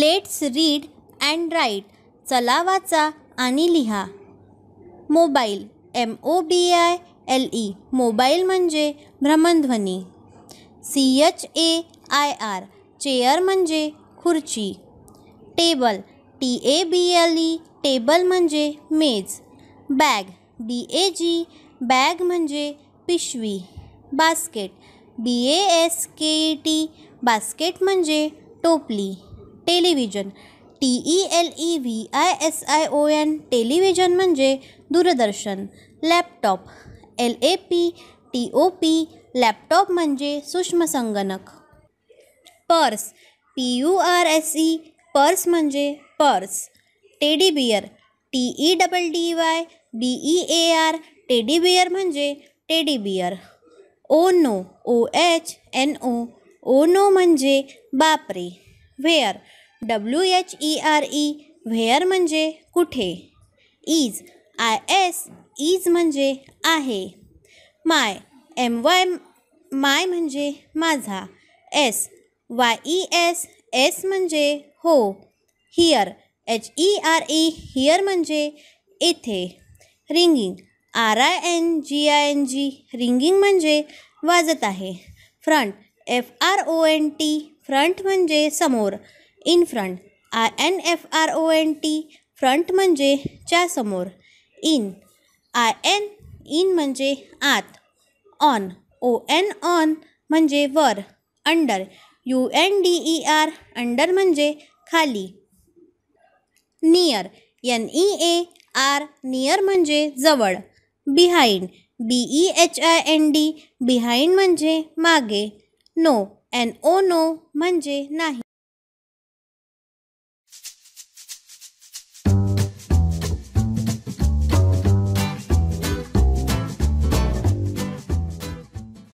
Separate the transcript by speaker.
Speaker 1: let's read and write चला वाचा आणि लिहा mobile M O B I L E mobile म्हणजे भ्रमणध्वनी C H A I R chair म्हणजे खुर्ची table T A B L E table म्हणजे मेज bag B A G bag म्हणजे पिशवी बास्केट बी ए एस के ई टी बास्केट म्हणजे टोपली television T E e L E e V I S I O N television म्हणजे दूरदर्शन laptop L A P T O P laptop म्हणजे संगणक purse P U R S E purse म्हणजे purse teddy bear T E double D Y B E A R teddy bear म्हणजे teddy bear oh no O H N O oh no म्हणजे बापरे where W H E R E where मजे कुठे is I S is मजे आहे my M Y my मजे माझा yes Y E S yes मजे हो here H E R E here मजे इथे ringing R I N G I N G ringing मजे वाजत आहे front F R O N T front मजे समोर in front I N F R O N T front मजे च्या समोर इन आय एन इन मजे आत ऑन ओ एन ऑन मजे वर under U N D E R under मजे खाली near N E A R near मजे जवर behind B E H I N D behind मजे मागे नो एन ओ नो म्हणजे नाही